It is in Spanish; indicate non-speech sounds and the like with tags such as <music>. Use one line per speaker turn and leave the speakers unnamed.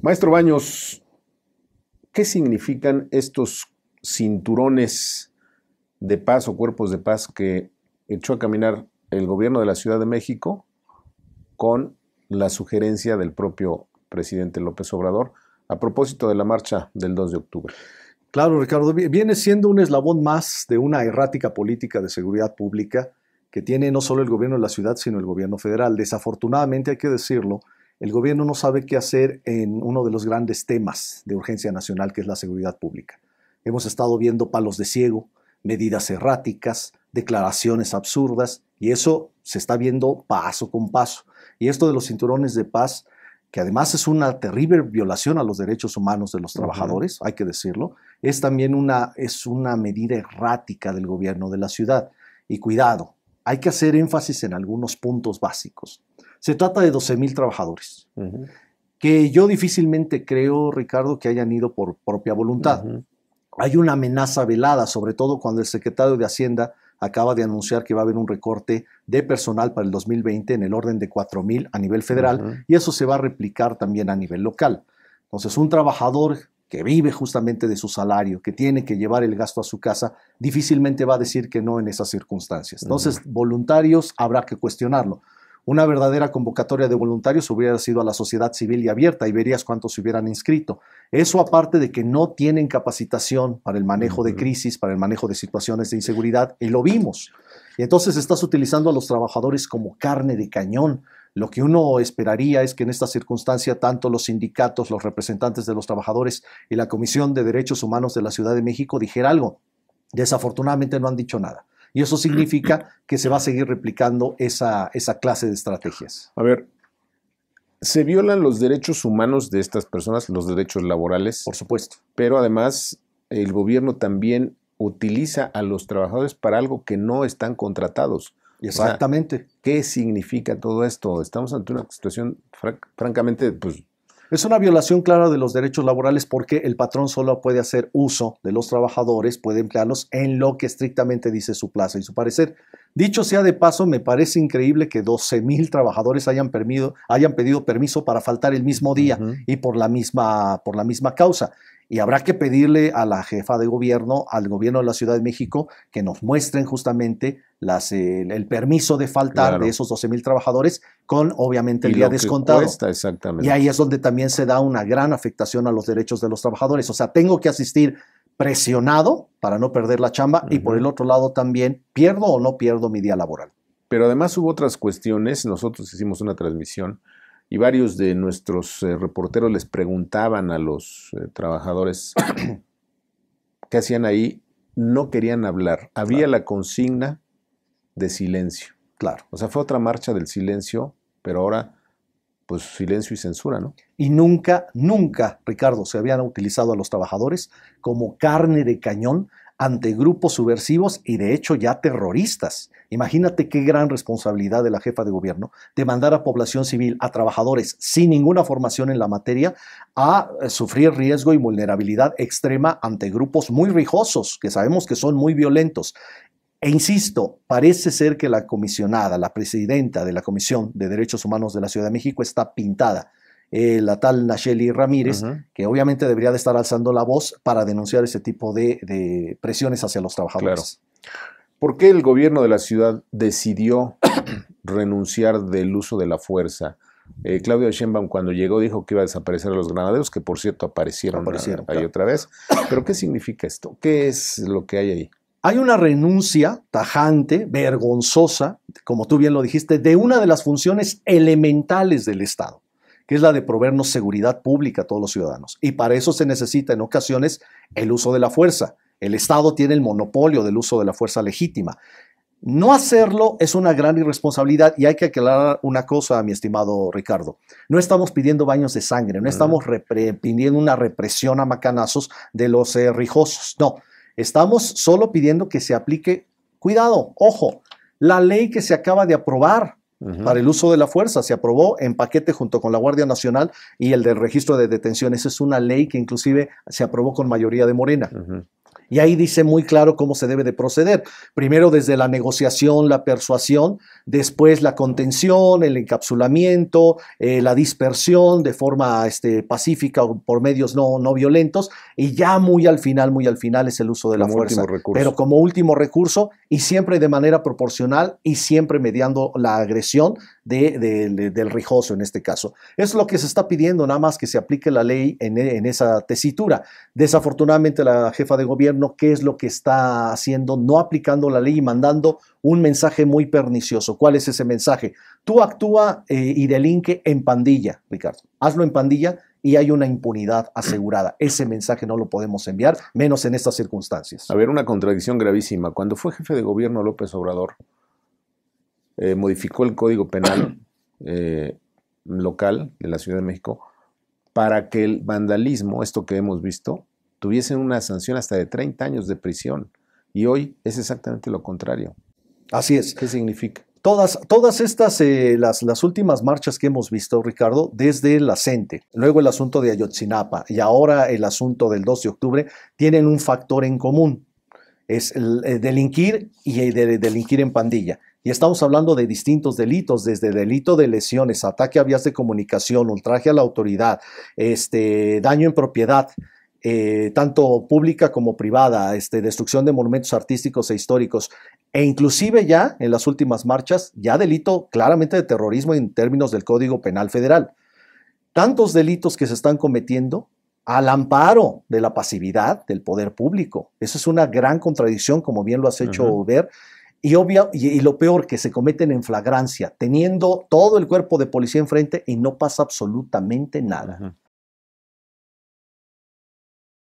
Maestro Baños, ¿qué significan estos cinturones de paz o cuerpos de paz que echó a caminar el gobierno de la Ciudad de México con la sugerencia del propio presidente López Obrador a propósito de la marcha del 2 de octubre?
Claro, Ricardo, viene siendo un eslabón más de una errática política de seguridad pública que tiene no solo el gobierno de la ciudad, sino el gobierno federal. Desafortunadamente, hay que decirlo, el gobierno no sabe qué hacer en uno de los grandes temas de urgencia nacional, que es la seguridad pública. Hemos estado viendo palos de ciego, medidas erráticas, declaraciones absurdas, y eso se está viendo paso con paso. Y esto de los cinturones de paz, que además es una terrible violación a los derechos humanos de los trabajadores, hay que decirlo, es también una, es una medida errática del gobierno de la ciudad. Y cuidado, hay que hacer énfasis en algunos puntos básicos. Se trata de mil trabajadores, que yo difícilmente creo, Ricardo, que hayan ido por propia voluntad. Hay una amenaza velada, sobre todo cuando el secretario de Hacienda acaba de anunciar que va a haber un recorte de personal para el 2020 en el orden de mil a nivel federal y eso se va a replicar también a nivel local. Entonces, un trabajador que vive justamente de su salario, que tiene que llevar el gasto a su casa, difícilmente va a decir que no en esas circunstancias. Entonces, voluntarios habrá que cuestionarlo. Una verdadera convocatoria de voluntarios hubiera sido a la sociedad civil y abierta y verías cuántos se hubieran inscrito. Eso aparte de que no tienen capacitación para el manejo de crisis, para el manejo de situaciones de inseguridad, y lo vimos. Y entonces estás utilizando a los trabajadores como carne de cañón. Lo que uno esperaría es que en esta circunstancia tanto los sindicatos, los representantes de los trabajadores y la Comisión de Derechos Humanos de la Ciudad de México dijera algo. Desafortunadamente no han dicho nada. Y eso significa que se va a seguir replicando esa, clase de estrategias.
A ver, se violan los derechos humanos de estas personas, los derechos laborales. Por supuesto. Pero además, el gobierno también utiliza a los trabajadores para algo que no están contratados. Exactamente. ¿Qué significa todo esto? Estamos ante una situación
francamente pues, es una violación clara de los derechos laborales porque el patrón solo puede hacer uso de los trabajadores, puede emplearlos en lo que estrictamente dice su plaza y su parecer. Dicho sea de paso, me parece increíble que mil trabajadores hayan, pedido permiso para faltar el mismo día y por la, misma, por la misma causa. Y habrá que pedirle a la jefa de gobierno, al gobierno de la Ciudad de México, que nos muestren justamente el, permiso de faltar de esos 12 mil trabajadores con obviamente el día descontado. Y ahí es donde también se da una gran afectación a los derechos de los trabajadores. O sea, tengo que asistir presionado para no perder la chamba y por el otro lado también pierdo o no pierdo mi día laboral.
Pero además hubo otras cuestiones, nosotros hicimos una transmisión y varios de nuestros eh, reporteros les preguntaban a los eh, trabajadores <coughs> qué hacían ahí, no querían hablar, había la consigna de silencio. Claro. O sea, fue otra marcha del silencio, pero ahora pues silencio y censura, ¿no? Y nunca, nunca, Ricardo, se habían utilizado a los trabajadores como
carne de cañón ante grupos subversivos y de hecho ya terroristas. Imagínate qué gran responsabilidad de la jefa de gobierno de mandar a población civil, a trabajadores sin ninguna formación en la materia, a eh, sufrir riesgo y vulnerabilidad extrema ante grupos muy rijosos, que sabemos que son muy violentos. E insisto, parece ser que la comisionada, la presidenta de la Comisión de Derechos Humanos de la Ciudad de México está pintada. Eh, la tal Nacheli Ramírez, que obviamente debería de estar alzando la voz para denunciar ese
tipo de, presiones hacia los trabajadores. ¿Por qué el gobierno de la ciudad decidió <coughs> renunciar del uso de la fuerza? Eh, Claudio Sheinbaum cuando llegó dijo que iba a desaparecer a los granaderos, que por cierto aparecieron, ah, ahí otra vez. Pero ¿qué significa esto? ¿Qué es lo que hay ahí? Hay una renuncia tajante, vergonzosa,
como tú bien lo dijiste, de una de las funciones elementales del Estado, que es la de proveernos seguridad pública a todos los ciudadanos. Y para eso se necesita en ocasiones el uso de la fuerza. El Estado tiene el monopolio del uso de la fuerza legítima. No hacerlo es una gran irresponsabilidad y hay que aclarar una cosa, mi estimado Ricardo. No estamos pidiendo baños de sangre, no estamos pidiendo una represión a macanazos de los eh, rijosos, no. Estamos solo pidiendo que se aplique, cuidado, ojo, la ley que se acaba de aprobar para el uso de la fuerza se aprobó en paquete junto con la Guardia Nacional y el del registro de detenciones. Es una ley que inclusive se aprobó con mayoría de Morena. Y ahí dice muy claro cómo se debe de proceder. Primero desde la negociación, la persuasión, después la contención, el encapsulamiento, eh, la dispersión de forma este, pacífica o por medios no, no violentos, y ya muy al final, muy al final es el uso de la fuerza. Pero como último recurso, y siempre de manera proporcional y siempre mediando la agresión de, del rijoso en este caso. Es lo que se está pidiendo, nada más que se aplique la ley en esa tesitura. Desafortunadamente la jefa de gobierno qué es lo que está haciendo, no aplicando la ley y mandando un mensaje muy pernicioso. ¿Cuál es ese mensaje? Tú actúa y eh, delinque en pandilla, Ricardo. Hazlo en pandilla y hay una impunidad asegurada. Ese mensaje no lo podemos enviar, menos en estas circunstancias.
A ver, una contradicción gravísima. Cuando fue jefe de gobierno López Obrador, eh, modificó el Código Penal <clears throat> eh, local de la Ciudad de México para que el vandalismo, esto que hemos visto, tuviesen una sanción hasta de 30 años de prisión. Y hoy es exactamente lo contrario. Así es. ¿Qué
significa? Todas, todas estas, eh, las, las últimas marchas que hemos visto, Ricardo, desde la CENTE, luego el asunto de Ayotzinapa y ahora el asunto del 2 de octubre, tienen un factor en común. Es el, delinquir y delinquir en pandilla. Y estamos hablando de distintos delitos, desde delito de lesiones, ataque a vías de comunicación, ultraje a la autoridad, este, daño en propiedad. Eh, tanto pública como privada, este, destrucción de monumentos artísticos e históricos, e inclusive ya en las últimas marchas, ya delito claramente de terrorismo en términos del Código Penal Federal. Tantos delitos que se están cometiendo al amparo de la pasividad del poder público. Eso es una gran contradicción, como bien lo has hecho ver. Y, y, lo peor, que se cometen en flagrancia, teniendo todo el cuerpo de policía enfrente y no pasa absolutamente nada.